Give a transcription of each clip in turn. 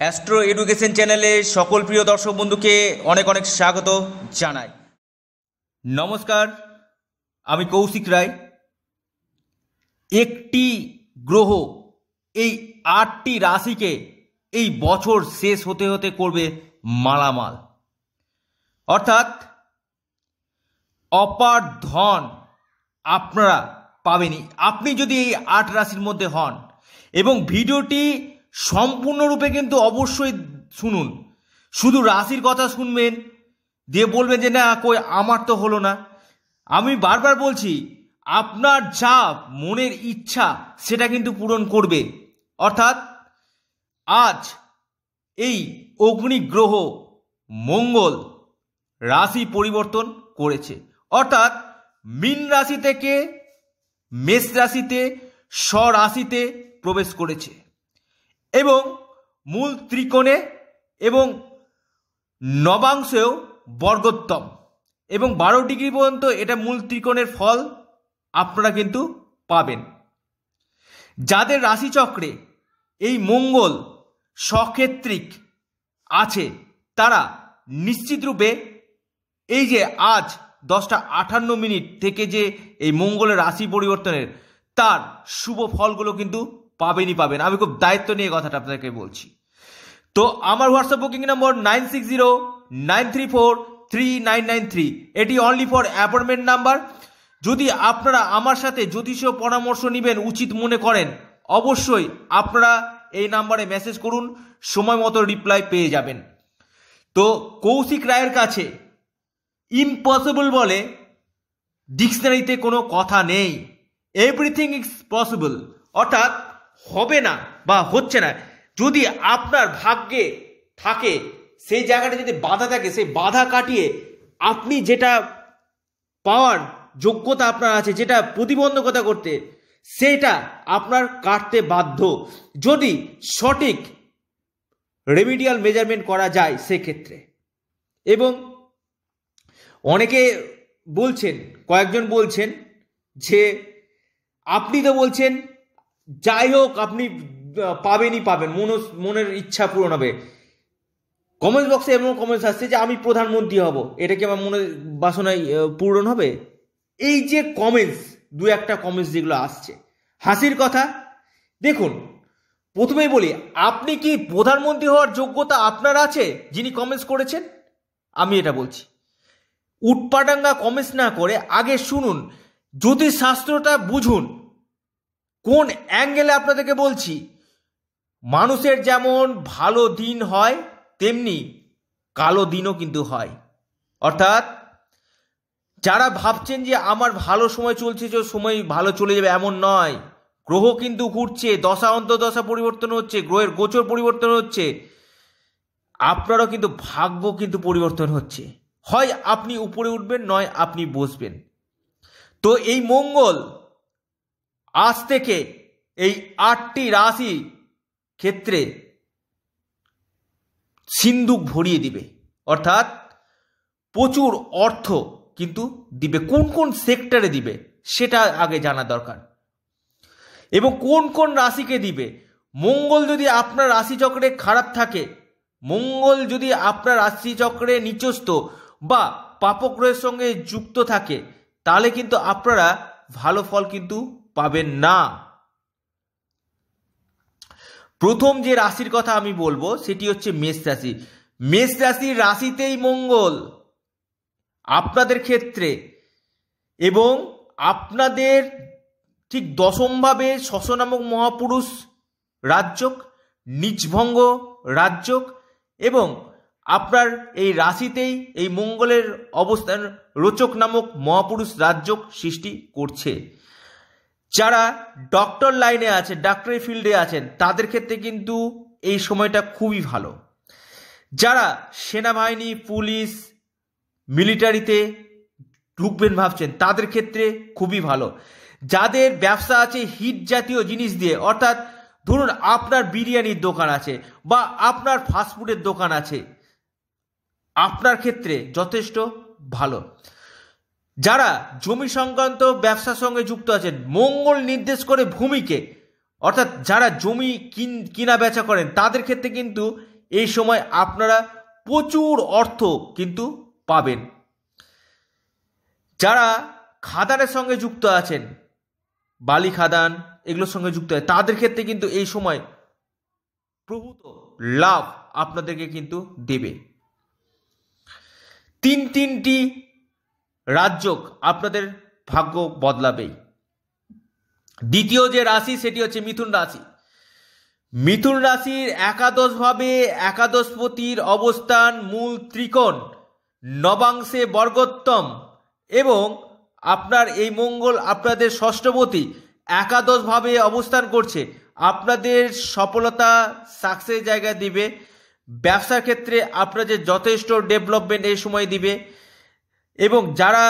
astro education চ্যানেলে সকল প্রিয় দর্শক বন্ধুকে অনেক অনেক স্বাগত জানাই নমস্কার আমি কৌশিক রায় একটি গ্রহ এই আটটি রাশিকে এই বছর শেষ হতে হতে করবে মালামাল অর্থাৎ অপার ধন আপনারা পাবেনই আপনি যদি এই আট রাশির মধ্যে হন এবং ভিডিওটি সম্পূর্ণরূপে কিন্তু অবশ্যই শুনুন শুধু রাশির কথা শুনবেন দিয়ে বলবেন যে না কই আমার তো হলো না আমি বারবার বলছি আপনার যা মনের ইচ্ছা সেটা কিন্তু পূরণ করবে অর্থাৎ আজ এই অগ্নি গ্রহ মঙ্গল রাশি পরিবর্তন করেছে অর্থাৎ মিন রাশি থেকে মেষ রাশিতে স্বরাশিতে প্রবেশ করেছে এবং মূল ত্রিকোণে এবং নবাংশেও বর্গোত্তম এবং বারো ডিগ্রি পর্যন্ত এটা মূল ত্রিকোণের ফল আপনারা কিন্তু পাবেন যাদের রাশিচক্রে এই মঙ্গল সক্ষেত্রিক আছে তারা নিশ্চিতরূপে এই যে আজ দশটা আটান্ন মিনিট থেকে যে এই মঙ্গলের রাশি পরিবর্তনের তার শুভ ফলগুলো কিন্তু পাবেনই পাবেন আমি খুব দায়িত্ব নিয়ে কথাটা আপনাকে বলছি তো আমার WhatsApp booking number nine six zero nine three four three nine nine three এটি অনলি ফর অ্যাপয়েন্টমেন্ট নাম্বার যদি আপনারা আমার সাথে জ্যোতিষীয় পরামর্শ নেবেন উচিত মনে করেন অবশ্যই আপনারা এই নাম্বারে মেসেজ করুন সময় মতো রিপ্লাই পেয়ে যাবেন তো কৌশিক রায়ের কাছে ইম্পসিবল বলে ডিকশনারিতে কোনো কথা নেই এভরিথিং ইজ পসিবল অর্থাৎ হবে না বা হচ্ছে না যদি আপনার ভাগ্যে থাকে সেই জায়গাটা যদি বাধা থাকে সেই বাধা কাটিয়ে আপনি যেটা পাওয়ার যোগ্যতা আপনার আছে যেটা প্রতিবন্ধকতা করতে সেটা আপনার কাটতে বাধ্য যদি সঠিক রেমিডিয়াল মেজারমেন্ট করা যায় সেক্ষেত্রে এবং অনেকে বলছেন কয়েকজন বলছেন যে আপনি তো বলছেন যাই হোক আপনি পাবেনই পাবেন মনো মনের ইচ্ছা পূরণ হবে কমেন্টস বক্সে এমন কমেন্টস আসছে যে আমি প্রধানমন্ত্রী হব এটা কি আমার মনের বাসনায় পূরণ হবে এই যে কমেন্টস দু একটা কমেন্টস যেগুলো আসছে হাসির কথা দেখুন প্রথমেই বলি আপনি কি প্রধানমন্ত্রী হওয়ার যোগ্যতা আপনার আছে যিনি কমেন্টস করেছেন আমি এটা বলছি উটপাটাঙ্গা কমেন্টস না করে আগে শুনুন শাস্ত্রটা বুঝুন কোন অ্যাঙ্গেলে আপনাদেরকে বলছি মানুষের যেমন ভালো দিন হয় তেমনি কালো দিনও কিন্তু হয় অর্থাৎ যারা ভাবছেন যে আমার ভালো সময় চলছে যে সময় ভালো চলে যাবে এমন নয় গ্রহ কিন্তু ঘুরছে দশা দশা পরিবর্তন হচ্ছে গ্রহের গোচর পরিবর্তন হচ্ছে আপনারও কিন্তু ভাগ্য কিন্তু পরিবর্তন হচ্ছে হয় আপনি উপরে উঠবেন নয় আপনি বসবেন তো এই মঙ্গল আজ থেকে এই আটটি রাশি ক্ষেত্রে সিন্দুক ভরিয়ে দিবে অর্থাৎ প্রচুর অর্থ কিন্তু দিবে কোন কোন সেক্টরে দিবে সেটা আগে জানা দরকার এবং কোন কোন রাশিকে দিবে মঙ্গল যদি আপনার রাশিচক্রে খারাপ থাকে মঙ্গল যদি আপনার রাশিচক্রে নিচস্থ বা পাপগ্রহের সঙ্গে যুক্ত থাকে তাহলে কিন্তু আপনারা ভালো ফল কিন্তু পাবেন না প্রথম যে রাশির কথা আমি বলবো সেটি হচ্ছে মেষ রাশি মেষ রাশির রাশিতেই মঙ্গল আপনাদের ক্ষেত্রে এবং আপনাদের ঠিক দশমভাবে শশনামক মহাপুরুষ রাজ্যক নিজভঙ্গ রাজ্যক এবং আপনার এই রাশিতেই এই মঙ্গলের অবস্থান রোচক নামক মহাপুরুষ রাজ্যক সৃষ্টি করছে যারা ডক্টর লাইনে আছে ডাক্তারি ফিল্ডে আছেন তাদের ক্ষেত্রে কিন্তু এই সময়টা খুবই ভালো যারা সেনাবাহিনী পুলিশ মিলিটারিতে ঢুকবেন ভাবছেন তাদের ক্ষেত্রে খুবই ভালো যাদের ব্যবসা আছে হিট জাতীয় জিনিস দিয়ে অর্থাৎ ধরুন আপনার বিরিয়ানির দোকান আছে বা আপনার ফাস্টফুডের দোকান আছে আপনার ক্ষেত্রে যথেষ্ট ভালো যারা জমি সংক্রান্ত ব্যবসার সঙ্গে যুক্ত আছেন মঙ্গল নির্দেশ করে ভূমিকে অর্থাৎ যারা জমি কিন কিনা বেচা করেন তাদের ক্ষেত্রে কিন্তু এই সময় আপনারা প্রচুর অর্থ কিন্তু পাবেন যারা খাদানের সঙ্গে যুক্ত আছেন বালি খাদান এগুলোর সঙ্গে যুক্ত আছে তাদের ক্ষেত্রে কিন্তু এই সময় প্রভূত লাভ আপনাদেরকে কিন্তু দেবে তিন তিনটি রাজযোগ আপনাদের ভাগ্য বদলাবেই দ্বিতীয় যে রাশি সেটি হচ্ছে মিথুন রাশি মিথুন রাশির একাদশভাবে একাদশপতির অবস্থান মূল ত্রিকোণ নবাংশে বর্গোত্তম এবং আপনার এই মঙ্গল আপনাদের ষষ্ঠপতি একাদশভাবে অবস্থান করছে আপনাদের সফলতা সাকসেস জায়গা দিবে ব্যবসার ক্ষেত্রে আপনাদের যথেষ্ট ডেভেলপমেন্ট এই সময় দিবে এবং যারা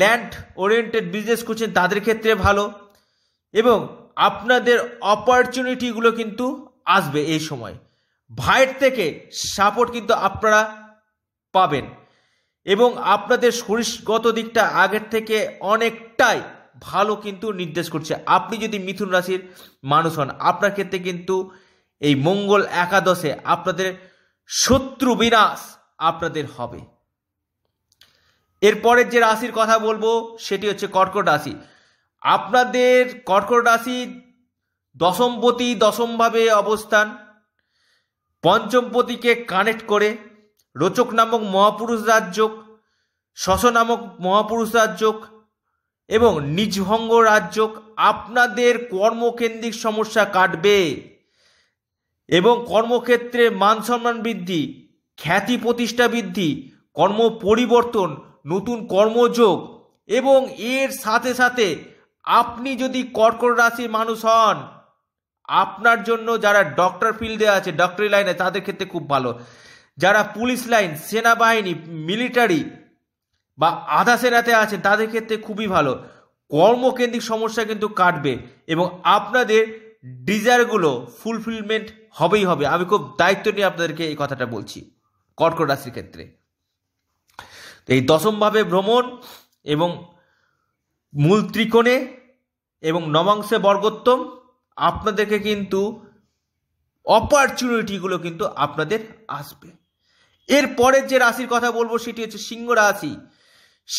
ল্যান্ড ওরিয়েন্টেড বিজনেস করছেন তাদের ক্ষেত্রে ভালো এবং আপনাদের অপরচুনিটিগুলো কিন্তু আসবে এই সময় ভাইয়ের থেকে সাপোর্ট কিন্তু আপনারা পাবেন এবং আপনাদের শরীরগত দিকটা আগের থেকে অনেকটাই ভালো কিন্তু নির্দেশ করছে আপনি যদি মিথুন রাশির মানুষ হন আপনার ক্ষেত্রে কিন্তু এই মঙ্গল একাদশে আপনাদের শত্রু বিনাশ আপনাদের হবে এরপরের যে রাশির কথা বলবো সেটি হচ্ছে কর্কট রাশি আপনাদের কর্কট রাশি দশমপতি দশমভাবে অবস্থান পঞ্চমপতিকে কানেক্ট করে রোচক নামক মহাপুরুষ রাজযোগ শশ নামক মহাপুরুষ রাজযোগ এবং নিজভঙ্গ রাজযোগ আপনাদের কর্মকেন্দ্রিক সমস্যা কাটবে এবং কর্মক্ষেত্রে মান সম্মান বৃদ্ধি খ্যাতি প্রতিষ্ঠা বৃদ্ধি কর্ম পরিবর্তন নতুন কর্মযোগ এবং এর সাথে সাথে আপনি যদি কর্কট রাশির মানুষ হন আপনার জন্য যারা ডক্টর ফিল্ডে আছে ডক্টরি লাইনে তাদের ক্ষেত্রে খুব ভালো যারা পুলিশ লাইন সেনাবাহিনী মিলিটারি বা আধা সেনাতে আছেন তাদের ক্ষেত্রে খুবই ভালো কর্মকেন্দ্রিক সমস্যা কিন্তু কাটবে এবং আপনাদের ডিজায়ারগুলো ফুলফিলমেন্ট হবেই হবে আমি খুব দায়িত্ব নিয়ে আপনাদেরকে এই কথাটা বলছি কর্কট রাশির ক্ষেত্রে এই দশমভাবে ভ্রমণ এবং মূল ত্রিকোণে এবং নবাংশে বর্গোত্তম আপনাদেরকে কিন্তু অপরচুনিটিগুলো কিন্তু আপনাদের আসবে এর পরের যে রাশির কথা বলবো সেটি হচ্ছে সিংহ রাশি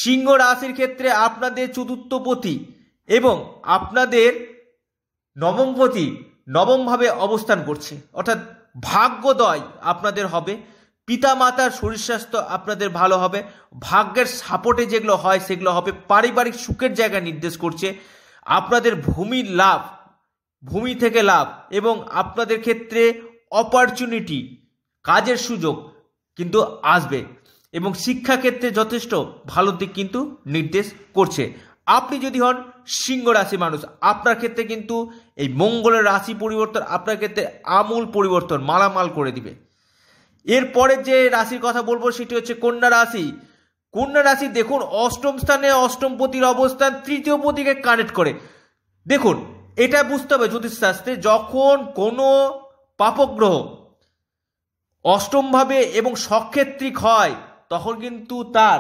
সিংহ রাশির ক্ষেত্রে আপনাদের চতুর্থপতি এবং আপনাদের নবমপতি নবমভাবে অবস্থান করছে অর্থাৎ ভাগ্যদয় আপনাদের হবে পিতা মাতার শরীর স্বাস্থ্য আপনাদের ভালো হবে ভাগ্যের সাপোর্টে যেগুলো হয় সেগুলো হবে পারিবারিক সুখের জায়গা নির্দেশ করছে আপনাদের ভূমি লাভ ভূমি থেকে লাভ এবং আপনাদের ক্ষেত্রে অপরচুনিটি কাজের সুযোগ কিন্তু আসবে এবং শিক্ষাক্ষেত্রে যথেষ্ট ভালো দিক কিন্তু নির্দেশ করছে আপনি যদি হন সিংহ রাশি মানুষ আপনার ক্ষেত্রে কিন্তু এই মঙ্গলের রাশি পরিবর্তন আপনার ক্ষেত্রে আমূল পরিবর্তন মালামাল করে দিবে এরপরের যে রাশির কথা বলবো সেটি হচ্ছে কন্যা রাশি কন্যা রাশি দেখুন অষ্টম স্থানে অষ্টম পতির অবস্থান তৃতীয় পতিকে কানেক্ট করে দেখুন এটা বুঝতে হবে জ্যোতিষশাস্ত্রে যখন কোনো পাপগ্রহ অষ্টমভাবে এবং সক্ষেত্রিক হয় তখন কিন্তু তার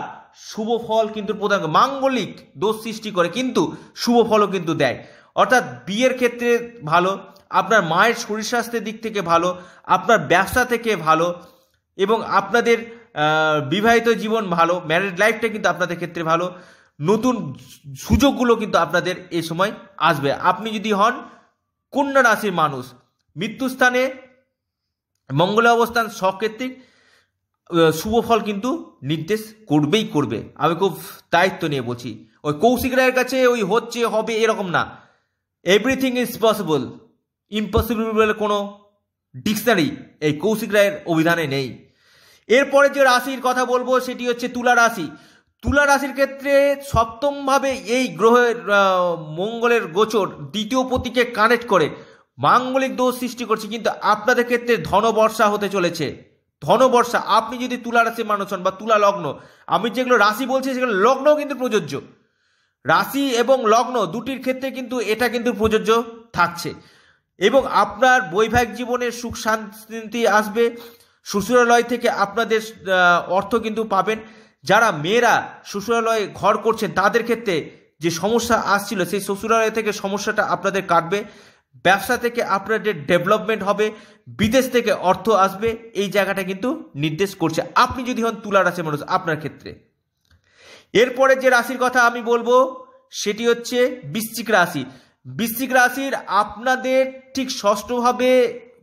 শুভ ফল কিন্তু প্রধান মাঙ্গলিক দোষ সৃষ্টি করে কিন্তু শুভ ফলও কিন্তু দেয় অর্থাৎ বিয়ের ক্ষেত্রে ভালো আপনার মায়ের শরীর স্বাস্থ্যের দিক থেকে ভালো আপনার ব্যবসা থেকে ভালো এবং আপনাদের বিবাহিত জীবন ভালো ম্যারিড লাইফটা কিন্তু আপনাদের ক্ষেত্রে ভালো নতুন সুযোগগুলো কিন্তু আপনাদের এ সময় আসবে আপনি যদি হন কন্যা রাশির মানুষ মৃত্যুস্থানে মঙ্গল অবস্থান সক্ষেত্রিক শুভ ফল কিন্তু নির্দেশ করবেই করবে আমি খুব দায়িত্ব নিয়ে বলছি ওই কৌশিক রায়ের কাছে ওই হচ্ছে হবে এরকম না এভরিথিং ইজ পসিবল ইম্পসিবল বলে কোনো ডিকশনারি এই কৌশিক রায়ের অভিধানে নেই এরপরে যে রাশির কথা বলবো সেটি হচ্ছে তুলা রাশি তুলা রাশির ক্ষেত্রে সপ্তমভাবে এই গ্রহের মঙ্গলের গোচর দ্বিতীয় পতিকে কানেক্ট করে মাঙ্গলিক দোষ সৃষ্টি করছে কিন্তু আপনাদের ক্ষেত্রে ধনবর্ষা হতে চলেছে ধনবর্ষা আপনি যদি তুলা রাশির মানুষ হন বা তুলা লগ্ন আমি যেগুলো রাশি বলছি সেগুলো লগ্নও কিন্তু প্রযোজ্য রাশি এবং লগ্ন দুটির ক্ষেত্রে কিন্তু এটা কিন্তু প্রযোজ্য থাকছে এবং আপনার বৈবাহিক জীবনে সুখ শান্তি আসবে শ্বশুরালয় থেকে আপনাদের অর্থ কিন্তু পাবেন যারা মেয়েরা শ্বশুরালয়ে ঘর করছেন তাদের ক্ষেত্রে যে সমস্যা আসছিল সেই শ্বশুরালয় থেকে সমস্যাটা আপনাদের কাটবে ব্যবসা থেকে আপনাদের ডেভেলপমেন্ট হবে বিদেশ থেকে অর্থ আসবে এই জায়গাটা কিন্তু নির্দেশ করছে আপনি যদি হন তুলা রাশি মানুষ আপনার ক্ষেত্রে এরপরে যে রাশির কথা আমি বলবো সেটি হচ্ছে বৃশ্চিক রাশি বৃশ্চিক রাশির আপনাদের ঠিক ষষ্ঠভাবে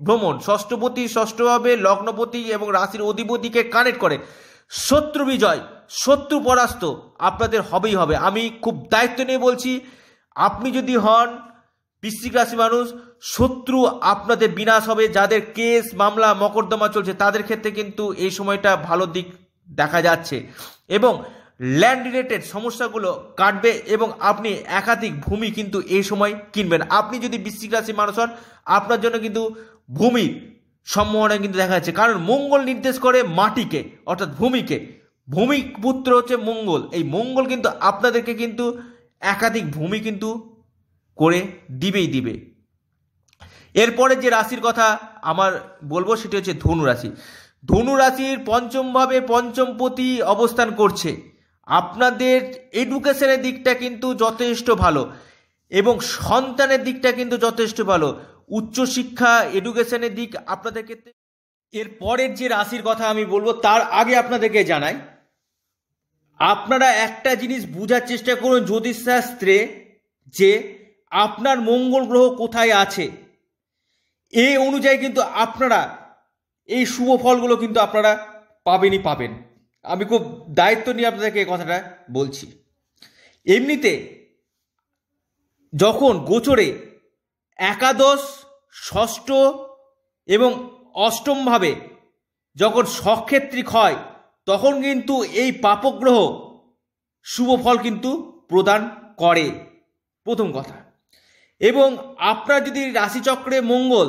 ভ্রমণ ষষ্ঠপতি ষষ্ঠভাবে লগ্নপতি এবং রাশির অধিপতিকে কানেক্ট করে শত্রু বিজয় শত্রু পরাস্ত আপনাদের হবেই হবে আমি খুব দায়িত্ব নিয়ে বলছি আপনি যদি হন বৃশ্চিক রাশি মানুষ শত্রু আপনাদের বিনাশ হবে যাদের কেস মামলা মকদ্দমা চলছে তাদের ক্ষেত্রে কিন্তু এই সময়টা ভালো দিক দেখা যাচ্ছে এবং ল্যান্ড রিলেটেড সমস্যাগুলো কাটবে এবং আপনি একাধিক ভূমি কিন্তু এই সময় কিনবেন আপনি যদি বৃশ্চিক রাশি মানুষ হন আপনার জন্য কিন্তু ভূমির সম্ভাবনা কিন্তু দেখা যাচ্ছে কারণ মঙ্গল নির্দেশ করে মাটিকে অর্থাৎ ভূমিকে ভূমি পুত্র হচ্ছে মঙ্গল এই মঙ্গল কিন্তু আপনাদেরকে কিন্তু একাধিক ভূমি কিন্তু করে দিবেই দিবে এরপরে যে রাশির কথা আমার বলবো সেটি হচ্ছে ধনু রাশি ধনু রাশির পঞ্চমভাবে পঞ্চমপতি অবস্থান করছে আপনাদের এডুকেশনের দিকটা কিন্তু যথেষ্ট ভালো এবং সন্তানের দিকটা কিন্তু যথেষ্ট ভালো উচ্চশিক্ষা এডুকেশনের দিক আপনাদের ক্ষেত্রে এর পরের যে রাশির কথা আমি বলবো তার আগে আপনাদেরকে জানাই আপনারা একটা জিনিস বোঝার চেষ্টা করুন জ্যোতিষশাস্ত্রে যে আপনার মঙ্গল গ্রহ কোথায় আছে এই অনুযায়ী কিন্তু আপনারা এই শুভ ফলগুলো কিন্তু আপনারা পাবেনই পাবেন আমি খুব দায়িত্ব নিয়ে আপনাদেরকে এই কথাটা বলছি এমনিতে যখন গোচরে একাদশ ষষ্ঠ এবং অষ্টমভাবে যখন সক্ষেত্রিক হয় তখন কিন্তু এই পাপগ্রহ শুভ ফল কিন্তু প্রদান করে প্রথম কথা এবং আপনার যদি রাশিচক্রে মঙ্গল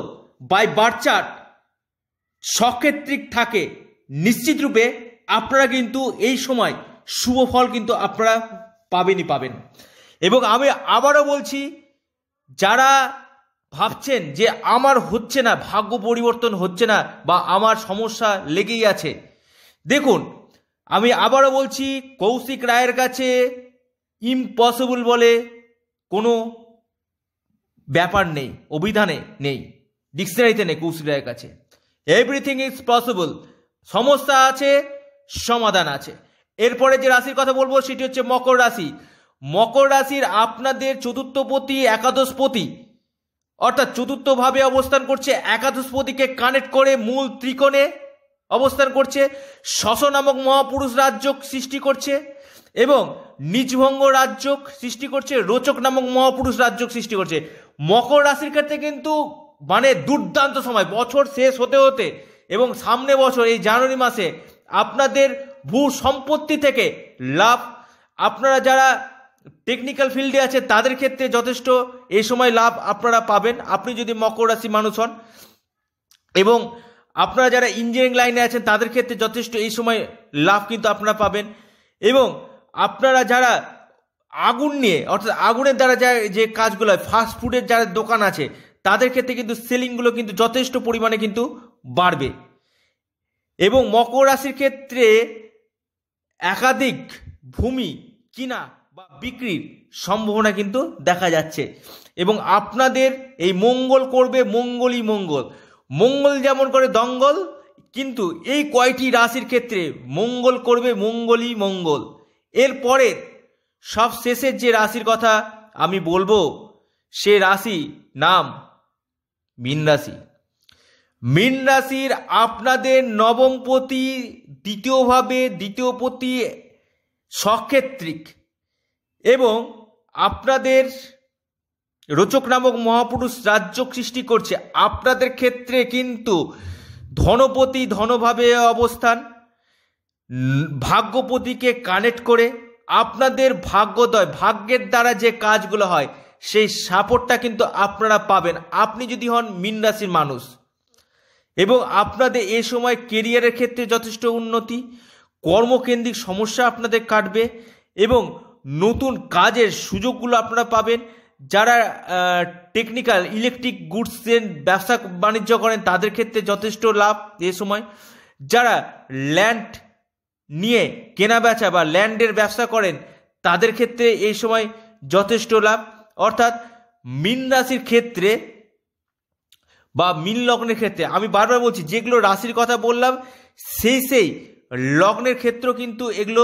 বাই বার্চার সক্ষেত্রিক থাকে নিশ্চিতরূপে আপনারা কিন্তু এই সময় শুভ ফল কিন্তু আপনারা পাবেনই পাবেন এবং আমি আবারও বলছি যারা ভাবছেন যে আমার হচ্ছে না ভাগ্য পরিবর্তন হচ্ছে না বা আমার সমস্যা লেগেই আছে দেখুন আমি আবারও বলছি কৌশিক রায়ের কাছে ইম্পসিবল বলে কোনো ব্যাপার নেই অভিধানে নেই ডিকশনারিতে নেই কৌশিক রায়ের কাছে এভরিথিং ইজ পসিবল সমস্যা আছে সমাধান আছে এরপরে যে রাশির কথা বলবো সেটি হচ্ছে মকর রাশি মকর রাশির আপনাদের চতুর্থপতি একাদশপতি অর্থাৎ চতুর্থভাবে অবস্থান করছে একাদশপতিকে কানেক্ট করে মূল ত্রিকোণে অবস্থান করছে শশ নামক মহাপুরুষ রাজ্যক সৃষ্টি করছে এবং নিজভঙ্গ রাজ্যক সৃষ্টি করছে রোচক নামক মহাপুরুষ রাজ্য সৃষ্টি করছে মকর রাশির ক্ষেত্রে কিন্তু মানে দুর্দান্ত সময় বছর শেষ হতে হতে এবং সামনে বছর এই জানুয়ারি মাসে আপনাদের ভূ সম্পত্তি থেকে লাভ আপনারা যারা টেকনিক্যাল ফিল্ডে আছে তাদের ক্ষেত্রে যথেষ্ট এই সময় লাভ আপনারা পাবেন আপনি যদি মকর রাশি মানুষ হন এবং আপনারা যারা ইঞ্জিনিয়ারিং লাইনে আছেন তাদের ক্ষেত্রে যথেষ্ট এই সময় লাভ কিন্তু আপনারা পাবেন এবং আপনারা যারা আগুন নিয়ে অর্থাৎ আগুনের দ্বারা যা যে কাজগুলো হয় ফাস্টফুডের যারা দোকান আছে তাদের ক্ষেত্রে কিন্তু সেলিংগুলো কিন্তু যথেষ্ট পরিমাণে কিন্তু বাড়বে এবং মকর রাশির ক্ষেত্রে একাধিক ভূমি কিনা বা বিক্রির সম্ভাবনা কিন্তু দেখা যাচ্ছে এবং আপনাদের এই মঙ্গল করবে মঙ্গলই মঙ্গল মঙ্গল যেমন করে দঙ্গল কিন্তু এই কয়টি রাশির ক্ষেত্রে মঙ্গল করবে মঙ্গলই মঙ্গল এরপরের সব শেষের যে রাশির কথা আমি বলবো সে রাশি নাম মিন রাশি মীন রাশির আপনাদের নবমপতি দ্বিতীয়ভাবে দ্বিতীয়পতি সক্ষেত্রিক এবং আপনাদের রোচক নামক মহাপুরুষ রাজ্য সৃষ্টি করছে আপনাদের ক্ষেত্রে কিন্তু ধনপতি ধনভাবে অবস্থান ভাগ্যপতিকে কানেক্ট করে আপনাদের ভাগ্যদয় ভাগ্যের দ্বারা যে কাজগুলো হয় সেই সাপোর্টটা কিন্তু আপনারা পাবেন আপনি যদি হন মীন রাশির মানুষ এবং আপনাদের এ সময় কেরিয়ারের ক্ষেত্রে যথেষ্ট উন্নতি কর্মকেন্দ্রিক সমস্যা আপনাদের কাটবে এবং নতুন কাজের সুযোগগুলো আপনারা পাবেন যারা টেকনিক্যাল ইলেকট্রিক গুডসের ব্যবসা বাণিজ্য করেন তাদের ক্ষেত্রে যথেষ্ট লাভ এ সময় যারা ল্যান্ড নিয়ে কেনা বেচা বা ল্যান্ডের ব্যবসা করেন তাদের ক্ষেত্রে এই সময় যথেষ্ট লাভ অর্থাৎ মিন রাশির ক্ষেত্রে বা মিন লগ্নের ক্ষেত্রে আমি বারবার বলছি যেগুলো রাশির কথা বললাম সেই সেই লগ্নের ক্ষেত্র কিন্তু এগুলো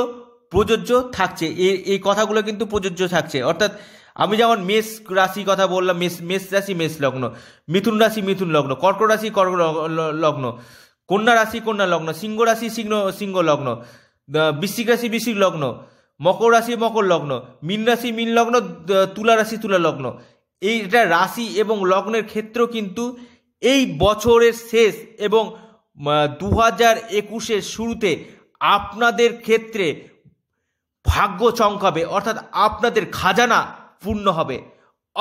প্রযোজ্য থাকছে এই এই কথাগুলো কিন্তু প্রযোজ্য থাকছে অর্থাৎ আমি যেমন মেষ রাশি কথা বললাম মেষ মেষ রাশি মেষ লগ্ন মিথুন রাশি মিথুন লগ্ন কর্ক রাশি কর্ক লগ্ন কন্যা রাশি কন্যা লগ্ন সিংহ রাশি সিংহ সিংহ লগ্ন বৃশ্চিক রাশি বৃশ্চিক লগ্ন মকর রাশি মকর লগ্ন মীন রাশি মীন লগ্ন তুলা রাশি তুলা লগ্ন এইটা রাশি এবং লগ্নের ক্ষেত্র কিন্তু এই বছরের শেষ এবং দু হাজার একুশের শুরুতে আপনাদের ক্ষেত্রে ভাগ্য চমকাবে অর্থাৎ আপনাদের খাজানা পূর্ণ হবে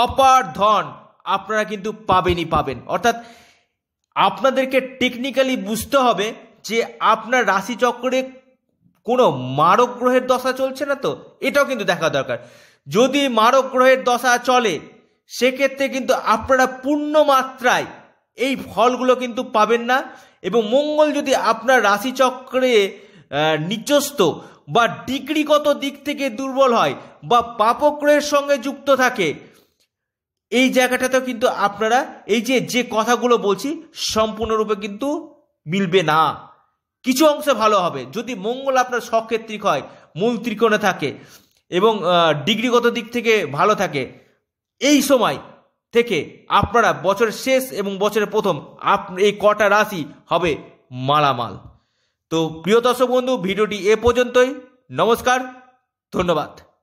অপার ধন আপনারা কিন্তু পাবেনই পাবেন অর্থাৎ আপনাদেরকে টেকনিক্যালি বুঝতে হবে যে আপনার রাশিচক্রে কোনো মারক গ্রহের দশা চলছে না তো এটাও কিন্তু দেখা দরকার যদি মারক গ্রহের দশা চলে সেক্ষেত্রে কিন্তু আপনারা পূর্ণ মাত্রায় এই ফলগুলো কিন্তু পাবেন না এবং মঙ্গল যদি আপনার রাশিচক্রে নিচস্ত বা ডিগ্রিগত দিক থেকে দুর্বল হয় বা পাপক্রয়ের সঙ্গে যুক্ত থাকে এই জায়গাটাতেও কিন্তু আপনারা এই যে যে কথাগুলো বলছি সম্পূর্ণরূপে কিন্তু মিলবে না কিছু অংশে ভালো হবে যদি মঙ্গল আপনার সক্ষেত্রিক হয় মূল ত্রিকোণে থাকে এবং ডিগ্রিগত দিক থেকে ভালো থাকে এই সময় থেকে আপনারা বছরের শেষ এবং বছরের প্রথম আপ এই কটা রাশি হবে মালামাল তো প্রিয় দর্শক বন্ধু ভিডিওটি এ পর্যন্তই নমস্কার ধন্যবাদ